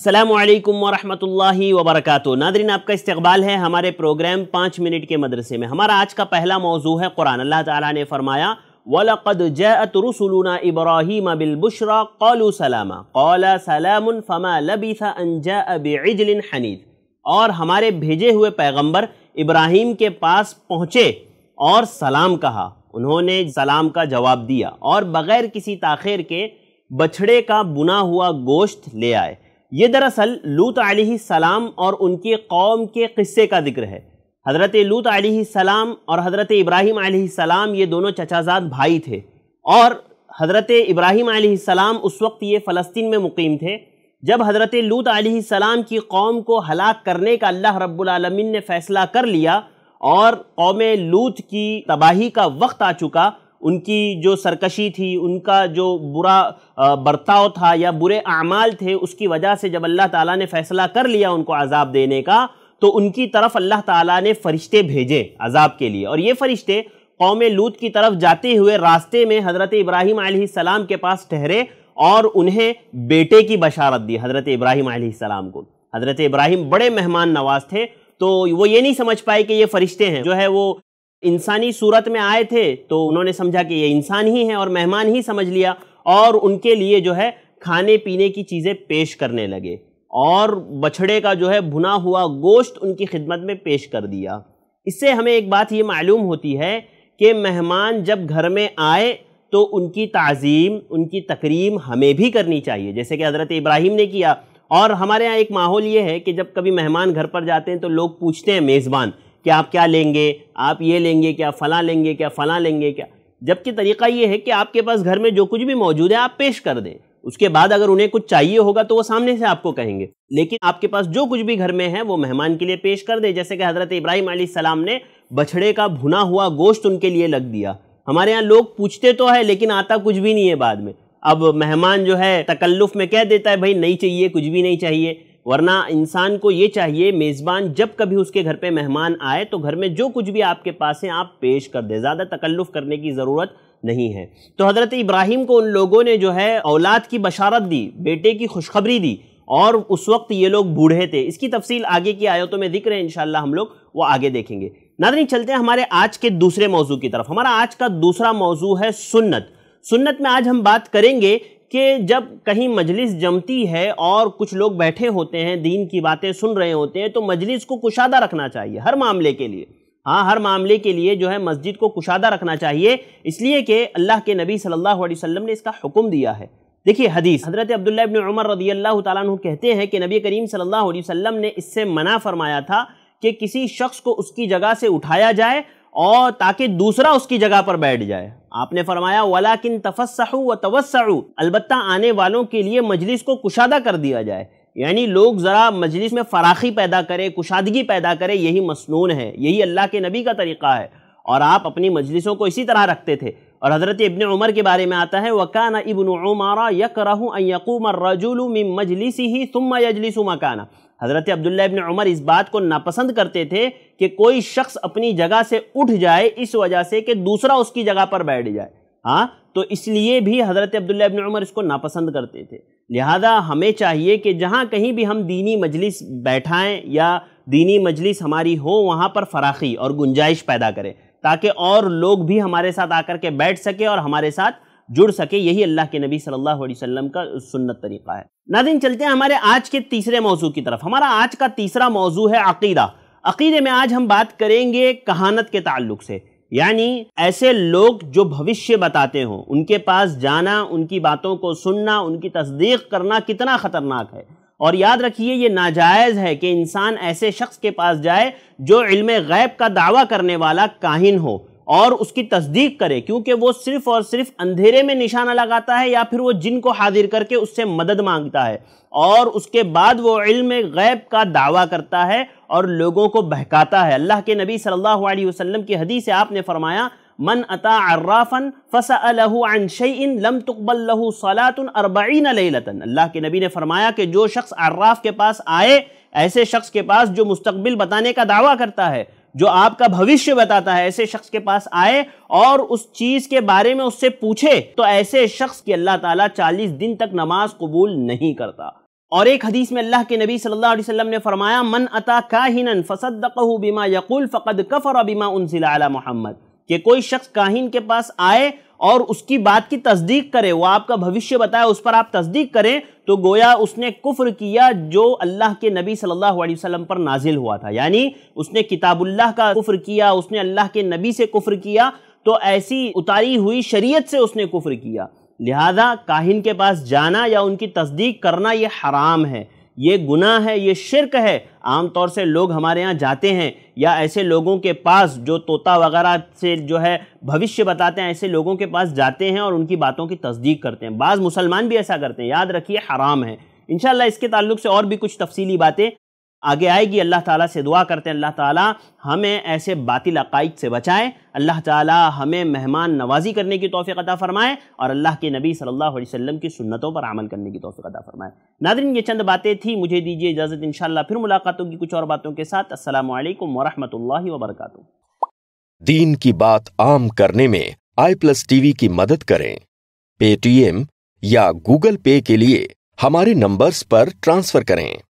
असलकम वरहमल वबरक नादरीन आपका इस्तबाल है हमारे प्रोग्राम पाँच मिनट के मदरसे में हमारा आज का पहला मौजू है कुरान अल्लाह ताला ने फरमाया वलक़द जयत रसुलना इब्राहिम बिलबुशरा कौलू सलामा कौल सलाम लबीसा अनजा हनीद और हमारे भेजे हुए पैगंबर इब्राहिम के पास पहुँचे और सलाम कहा उन्होंने सलाम का जवाब दिया और बग़ैर किसी ताखिर के बछड़े का बुना हुआ गोश्त ले आए ये दरअसल लूत सलाम और उनके कौम के किस्से का जिक्र है हज़रत लूत सलाम और हज़रत इब्राहिम सलाम ये दोनों चचाजाद भाई थे और हज़रत इब्राहिम सलाम उस वक्त ये फ़लस्तीन में मुकीम थे जब हज़रत लूत सलाम की कौम को हलाक करने का अल्लाह रब्लम ने फ़ैसला कर लिया और कौम लूत की तबाही का वक्त आ चुका उनकी जो सरकशी थी उनका जो बुरा बर्ताव था या बुरे अमाल थे उसकी वजह से जब अल्लाह ताला ने फ़ैसला कर लिया उनको अजाब देने का तो उनकी तरफ अल्लाह ताला ने फ़रिश्ते भेजे अजाब के लिए और ये फ़रिश्ते कौम लूत की तरफ जाते हुए रास्ते में हज़रत इब्राहिम सलाम के पास ठहरे और उन्हें बेटे की बशारत दी हज़रत इब्राहिम आसमाम को हज़रत इब्राहिम बड़े मेहमान नवाज थे तो वो ये नहीं समझ पाए कि ये फरिश्ते हैं जो है वो इंसानी सूरत में आए थे तो उन्होंने समझा कि ये इंसान ही हैं और मेहमान ही समझ लिया और उनके लिए जो है खाने पीने की चीज़ें पेश करने लगे और बछड़े का जो है भुना हुआ गोश्त उनकी खिदमत में पेश कर दिया इससे हमें एक बात ये मालूम होती है कि मेहमान जब घर में आए तो उनकी तज़ीम उनकी तकरीम हमें भी करनी चाहिए जैसे कि हज़रत इब्राहिम ने किया और हमारे यहाँ एक माहौल ये है कि जब कभी मेहमान घर पर जाते हैं तो लोग पूछते हैं मेज़बान कि आप क्या लेंगे आप ये लेंगे क्या फ़लाँ लेंगे क्या फ़लाँ लेंगे क्या जबकि तरीका ये है कि आपके पास घर में जो कुछ भी मौजूद है आप पेश कर दें उसके बाद अगर उन्हें कुछ चाहिए होगा तो वो सामने से आपको कहेंगे लेकिन आपके पास जो कुछ भी घर में है वो मेहमान के लिए पेश कर दे जैसे कि हज़रत इब्राहिम सलाम ने बछड़े का भुना हुआ गोश्त उनके लिए लग दिया हमारे यहाँ लोग पूछते तो है लेकिन आता कुछ भी नहीं है बाद में अब मेहमान जो है तकल्लुफ़ में कह देता है भाई नहीं चाहिए कुछ भी नहीं चाहिए वरना इंसान को ये चाहिए मेज़बान जब कभी उसके घर पे मेहमान आए तो घर में जो कुछ भी आपके पास है आप पेश कर दें ज़्यादा तकल्लुफ़ करने की ज़रूरत नहीं है तो हज़रत इब्राहिम को उन लोगों ने जो है औलाद की बशारत दी बेटे की खुशखबरी दी और उस वक्त ये लोग बूढ़े थे इसकी तफसील आगे की आयतों में दिख रहे हैं इन हम लोग वो आगे देखेंगे नादरी चलते हैं हमारे आज के दूसरे मौजू की तरफ हमारा आज का दूसरा मौजू है सुन्नत सुन्नत में आज हम बात करेंगे कि जब कहीं मजलिस जमती है और कुछ लोग बैठे होते हैं दीन की बातें सुन रहे होते हैं तो मजलिस को कुशादा रखना चाहिए हर मामले के लिए हाँ हर मामले के लिए जो है मस्जिद को कुशादा रखना चाहिए इसलिए कि अल्लाह के नबी सल्लल्लाहु अलैहि वसल्लम ने इसका हुक्म दिया है देखिए हदीस हज़रत अब्दुल्ला इब्न उमर रदी अल्लाह तु कहते हैं कि नबी करीम सल्लल्लाहु अलैहि वसल्लम ने इससे मना फरमाया था कि किसी शख्स को उसकी जगह से उठाया जाए और ताकि दूसरा उसकी जगह पर बैठ जाए आपने फरमाया वला किन तफसहु व तवसु अलबत् आने वालों के लिए मजलिस को कुशादा कर दिया जाए यानी लोग ज़रा मजलिस में फराखी पैदा करें कुशादगी पैदा करें यही मसनून है यही अल्लाह के नबी का तरीक़ा है और आप अपनी मजलिसों को इसी तरह रखते थे और हज़रत इबन उमर के बारे में आता है वकाना इबन उमारा यक रहूँ यकूम रजुल मजलिस ही तुम यजलिस मकाना हज़रत अब्दुल्ला इबन उमर इस बात को नापसंद करते थे कि कोई शख्स अपनी जगह से उठ जाए इस वजह से कि दूसरा उसकी जगह पर बैठ जाए हाँ तो इसलिए भी हज़रत अब्दुल्ला इबन उमर इसको नापसंद करते थे लिहाजा हमें चाहिए कि जहाँ कहीं भी हम दीनी मजलिस बैठाएँ या दीनी मजलिस हमारी हो वहाँ पर फराखी और गुंजाइश पैदा करें ताकि और लोग भी हमारे साथ आकर के बैठ सके और हमारे साथ जुड़ सके यही अल्लाह के नबी सल्लल्लाहु अलैहि वसल्लम का सुन्नत तरीका है नादिन चलते हैं हमारे आज के तीसरे मौजू की तरफ हमारा आज का तीसरा मौजू है अकीदा अकीदे में आज हम बात करेंगे कहानत के ताल्लुक से यानी ऐसे लोग जो भविष्य बताते हों उनके पास जाना उनकी बातों को सुनना उनकी तस्दीक करना कितना ख़तरनाक है और याद रखिए ये नाजायज़ है कि इंसान ऐसे शख्स के पास जाए जो इल्म गैब का दावा करने वाला काहिन हो और उसकी तस्दीक करे क्योंकि वो सिर्फ और सिर्फ अंधेरे में निशाना लगाता है या फिर वो जिन को हाजिर करके उससे मदद मांगता है और उसके बाद वो इल्म गैब का दावा करता है और लोगों को बहकाता है अल्लाह के नबी सल्लल्लाहु अलैहि वसल्लम की हदीस आपने फरमाया मन अता अर्राफन फ़सन लम तुकबल लहु सलातन अरबीन लतन अल्लाह के नबी ने फरमाया कि जो शख्स अर्राफ के पास आए ऐसे शख्स के पास जो मुस्तबिल बताने का दावा करता है जो आपका भविष्य बताता है ऐसे शख्स के पास आए और उस चीज के बारे में उससे पूछे तो ऐसे शख्स की अल्लाह ताला चालीस दिन तक नमाज कबूल नहीं करता और एक हदीस में अल्लाह के नबी सल्लल्लाहु अलैहि वसल्लम ने फरमाया मन अता काहिन फसद्दकहु बिमा यकुल फ़कद कफर बिमा उनजिला अला मोहम्मद कि कोई शख्स काहिन के पास आए और उसकी बात की तस्दीक करे वो आपका भविष्य बताए उस पर आप तस्दीक करें तो गोया उसने कुफ्र किया जो अल्लाह के नबी सल्लल्लाहु अलैहि वसल्लम पर नाजिल हुआ था यानी उसने किताबुल्लाह का कुफ्र किया उसने अल्लाह के नबी से कुफ्र किया तो ऐसी उतारी हुई शरीयत से उसने कुफ्र किया लिहाजा काहिन के पास जाना या उनकी तस्दीक करना ये हराम है ये गुनाह है ये शिरक है आमतौर से लोग हमारे यहाँ जाते हैं या ऐसे लोगों के पास जो तोता वगैरह से जो है भविष्य बताते हैं ऐसे लोगों के पास जाते हैं और उनकी बातों की तस्दीक करते हैं बाज़ मुसलमान भी ऐसा करते हैं याद रखिए हराम है इनशाला इसके ताल्लुक से और भी कुछ तफसीली बातें आगे आएगी अल्लाह ताला से दुआ करते हैं अल्लाह ताला हमें ऐसे बातिल अकाइद से बचाए अल्लाह ताला हमें मेहमान नवाजी करने की तोफ़ी अदा फ़रमाए और अल्लाह के नबी सल्लल्लाहु अलैहि वसल्लम की सुन्नतों पर अमल करने की तोफ़ी अदा फ़रमाए नादरीन ये चंद बातें थी मुझे दीजिए इजाज़त इन फिर मुलाकात होगी कुछ और बातों के साथ असल वरहमत ला दीन की बात आम करने में आई प्लस टीवी की मदद करें पेटीएम या गूगल पे के लिए हमारे नंबर्स पर ट्रांसफ़र करें